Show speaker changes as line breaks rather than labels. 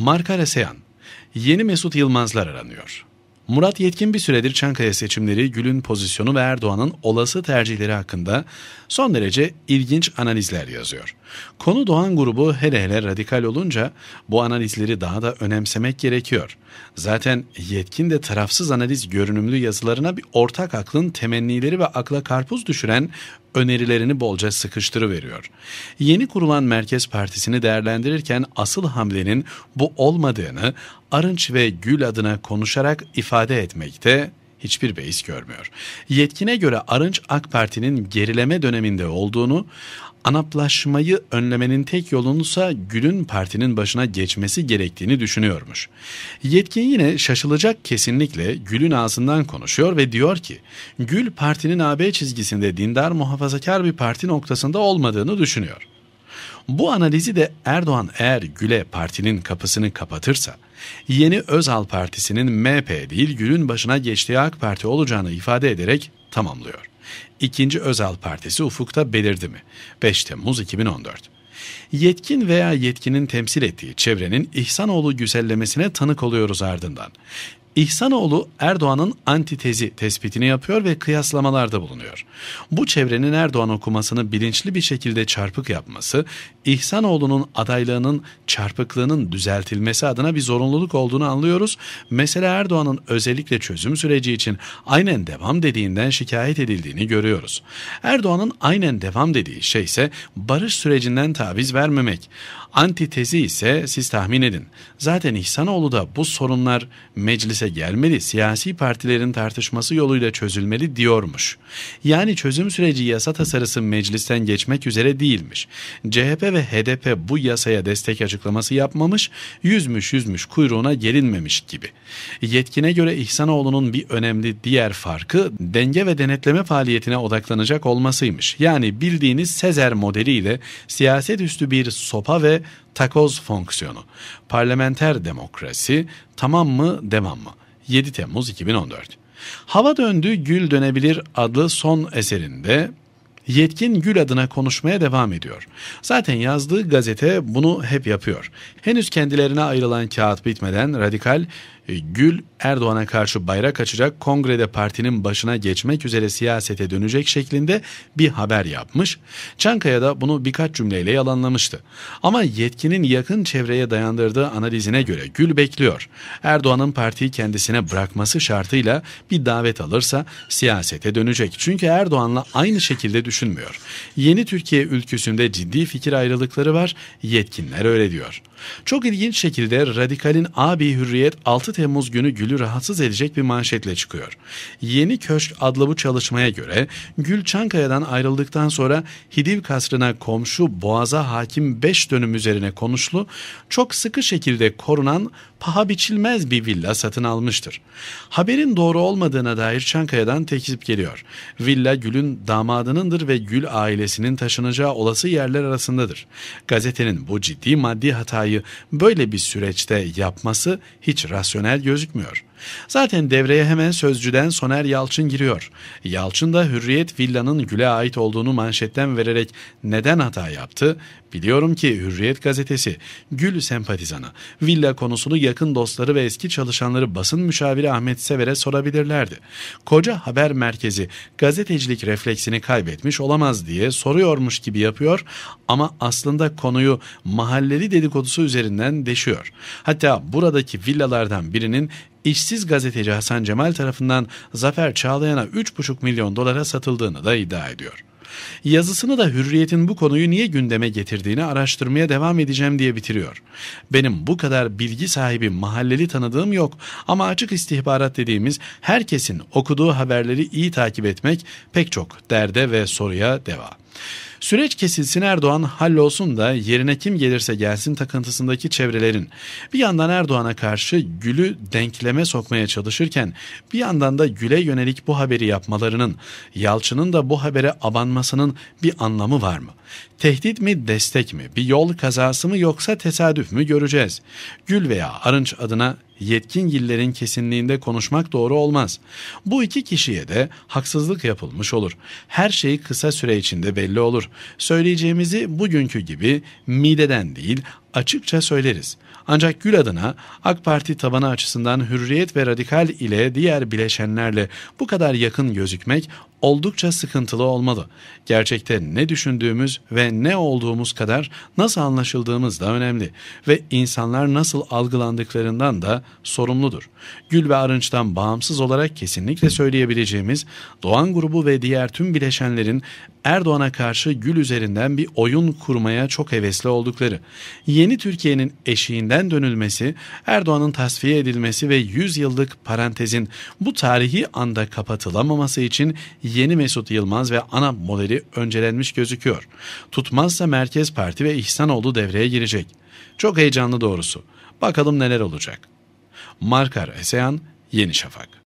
Marka Reseyan, yeni Mesut Yılmazlar aranıyor. Murat Yetkin bir süredir Çankaya seçimleri, Gül'ün pozisyonu ve Erdoğan'ın olası tercihleri hakkında son derece ilginç analizler yazıyor. Konu Doğan grubu hele hele radikal olunca bu analizleri daha da önemsemek gerekiyor. Zaten Yetkin de tarafsız analiz görünümlü yazılarına bir ortak aklın temennileri ve akla karpuz düşüren önerilerini bolca sıkıştırıveriyor. Yeni kurulan Merkez Partisi'ni değerlendirirken asıl hamlenin bu olmadığını Arınç ve Gül adına konuşarak ifade etmekte hiçbir beis görmüyor. Yetkine göre Arınç AK Parti'nin gerileme döneminde olduğunu Anaplaşmayı önlemenin tek yolunsa Gül'ün partinin başına geçmesi gerektiğini düşünüyormuş. Yetkin yine şaşılacak kesinlikle Gül'ün ağzından konuşuyor ve diyor ki Gül partinin AB çizgisinde dindar muhafazakar bir parti noktasında olmadığını düşünüyor. Bu analizi de Erdoğan eğer Gül'e partinin kapısını kapatırsa, yeni Özal Partisi'nin MP değil Gül'ün başına geçtiği AK Parti olacağını ifade ederek tamamlıyor. İkinci Özel Partisi ufukta belirdi mi? 5 Temmuz 2014. Yetkin veya yetkinin temsil ettiği çevrenin İhsanoğlu güzellemesine tanık oluyoruz ardından. İhsanoğlu Erdoğan'ın antitezi tespitini yapıyor ve kıyaslamalarda bulunuyor. Bu çevrenin Erdoğan okumasını bilinçli bir şekilde çarpık yapması, İhsanoğlu'nun adaylığının çarpıklığının düzeltilmesi adına bir zorunluluk olduğunu anlıyoruz. Mesela Erdoğan'ın özellikle çözüm süreci için aynen devam dediğinden şikayet edildiğini görüyoruz. Erdoğan'ın aynen devam dediği şey ise barış sürecinden taviz vermemek. Antitezi ise siz tahmin edin. Zaten İhsanoğlu da bu sorunlar meclise gelmeli, siyasi partilerin tartışması yoluyla çözülmeli diyormuş. Yani çözüm süreci yasa tasarısı meclisten geçmek üzere değilmiş. CHP ve HDP bu yasaya destek açıklaması yapmamış, yüzmüş yüzmüş kuyruğuna gelinmemiş gibi. Yetkine göre İhsanoğlu'nun bir önemli diğer farkı denge ve denetleme faaliyetine odaklanacak olmasıymış. Yani bildiğiniz Sezer modeliyle siyaset üstü bir sopa ve takoz fonksiyonu. Parlamenter demokrasi tamam mı demam mı? 7 Temmuz 2014. Hava Döndü Gül Dönebilir adlı son eserinde Yetkin Gül adına konuşmaya devam ediyor. Zaten yazdığı gazete bunu hep yapıyor. Henüz kendilerine ayrılan kağıt bitmeden radikal e, Gül Erdoğan'a karşı bayrak açacak kongrede partinin başına geçmek üzere siyasete dönecek şeklinde bir haber yapmış. Çankaya da bunu birkaç cümleyle yalanlamıştı. Ama yetkinin yakın çevreye dayandırdığı analizine göre Gül bekliyor. Erdoğan'ın partiyi kendisine bırakması şartıyla bir davet alırsa siyasete dönecek. Çünkü Erdoğan'la aynı şekilde düşünmüyor. Yeni Türkiye ülküsünde ciddi fikir ayrılıkları var. Yetkinler öyle diyor. Çok ilginç şekilde radikalin abi Hürriyet altı. Temmuz günü Gül'ü rahatsız edecek bir manşetle çıkıyor. Yeni Köşk adlı bu çalışmaya göre Gül Çankaya'dan ayrıldıktan sonra Hidiv Kasrı'na komşu Boğaz'a hakim 5 dönüm üzerine konuşlu çok sıkı şekilde korunan paha biçilmez bir villa satın almıştır. Haberin doğru olmadığına dair Çankaya'dan tekzip geliyor. Villa Gül'ün damadınındır ve Gül ailesinin taşınacağı olası yerler arasındadır. Gazetenin bu ciddi maddi hatayı böyle bir süreçte yapması hiç rasyonel rasyonel gözükmüyor. Zaten devreye hemen sözcüden Soner Yalçın giriyor. Yalçın da Hürriyet villanın Gül'e ait olduğunu manşetten vererek neden hata yaptı? Biliyorum ki Hürriyet gazetesi Gül sempatizanı. Villa konusunu yakın dostları ve eski çalışanları basın müşaviri Ahmet Sever'e sorabilirlerdi. Koca haber merkezi gazetecilik refleksini kaybetmiş olamaz diye soruyormuş gibi yapıyor ama aslında konuyu mahalleli dedikodusu üzerinden deşiyor. Hatta buradaki villalardan birinin işsiz gazeteci Hasan Cemal tarafından Zafer Çağlayan'a 3,5 milyon dolara satıldığını da iddia ediyor. Yazısını da Hürriyet'in bu konuyu niye gündeme getirdiğini araştırmaya devam edeceğim diye bitiriyor. Benim bu kadar bilgi sahibi mahalleli tanıdığım yok ama açık istihbarat dediğimiz herkesin okuduğu haberleri iyi takip etmek pek çok derde ve soruya deva. Süreç kesilsin Erdoğan hallolsun da yerine kim gelirse gelsin takıntısındaki çevrelerin bir yandan Erdoğan'a karşı Gül'ü denkleme sokmaya çalışırken bir yandan da Gül'e yönelik bu haberi yapmalarının Yalçın'ın da bu habere abanmasının bir anlamı var mı? Tehdit mi destek mi? Bir yol kazası mı yoksa tesadüf mü göreceğiz. Gül veya Arınç adına yetkin gillerin kesinliğinde konuşmak doğru olmaz. Bu iki kişiye de haksızlık yapılmış olur. Her şey kısa süre içinde belli olur. Söyleyeceğimizi bugünkü gibi mideden değil açıkça söyleriz. Ancak Gül adına AK Parti tabanı açısından hürriyet ve radikal ile diğer bileşenlerle bu kadar yakın gözükmek oldukça sıkıntılı olmalı. Gerçekte ne düşündüğümüz ve ne olduğumuz kadar nasıl anlaşıldığımız da önemli ve insanlar nasıl algılandıklarından da sorumludur. Gül ve Arınç'tan bağımsız olarak kesinlikle söyleyebileceğimiz Doğan grubu ve diğer tüm bileşenlerin Erdoğan'a karşı Gül üzerinden bir oyun kurmaya çok hevesli oldukları, yeni Türkiye'nin eşiğinden dönülmesi, Erdoğan'ın tasfiye edilmesi ve 100 yıllık parantezin bu tarihi anda kapatılamaması için yeni Mesut Yılmaz ve ana modeli öncelenmiş gözüküyor. Tutmazsa Merkez Parti ve İhsanoğlu devreye girecek. Çok heyecanlı doğrusu. Bakalım neler olacak. Markar Eseyan, Yeni Şafak.